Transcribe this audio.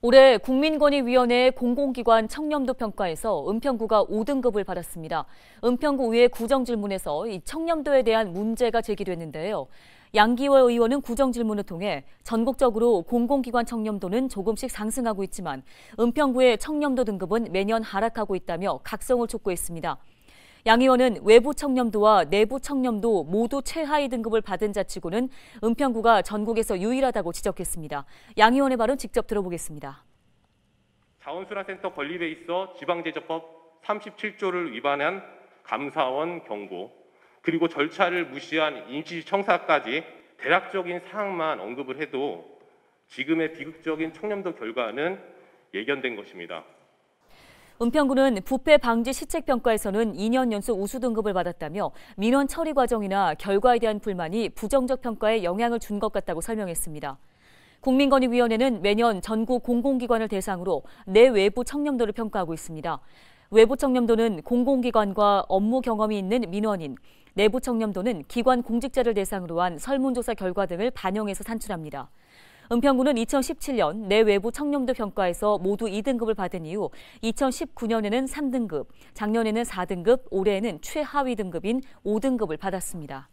올해 국민권익위원회 공공기관 청렴도 평가에서 은평구가 5등급을 받았습니다. 은평구 의회 구정질문에서 이 청렴도에 대한 문제가 제기됐는데요. 양기월 의원은 구정질문을 통해 전국적으로 공공기관 청렴도는 조금씩 상승하고 있지만 은평구의 청렴도 등급은 매년 하락하고 있다며 각성을 촉구했습니다. 양 의원은 외부 청렴도와 내부 청렴도 모두 최하위 등급을 받은 자치구는 은평구가 전국에서 유일하다고 지적했습니다. 양 의원의 발언 직접 들어보겠습니다. 자원순환센터 건립에 있어 지방제재법 37조를 위반한 감사원 경고 그리고 절차를 무시한 임시청사까지 대략적인 사항만 언급을 해도 지금의 비극적인 청렴도 결과는 예견된 것입니다. 은평구는 부패 방지 시책 평가에서는 2년 연속 우수 등급을 받았다며 민원 처리 과정이나 결과에 대한 불만이 부정적 평가에 영향을 준 것 같다고 설명했습니다. 국민권익위원회는 매년 전국 공공기관을 대상으로 내외부 청렴도를 평가하고 있습니다. 외부 청렴도는 공공기관과 업무 경험이 있는 민원인, 내부 청렴도는 기관 공직자를 대상으로 한 설문조사 결과 등을 반영해서 산출합니다. 은평구는 2017년 내외부 청렴도 평가에서 모두 2등급을 받은 이후 2019년에는 3등급, 작년에는 4등급, 올해에는 최하위 등급인 5등급을 받았습니다.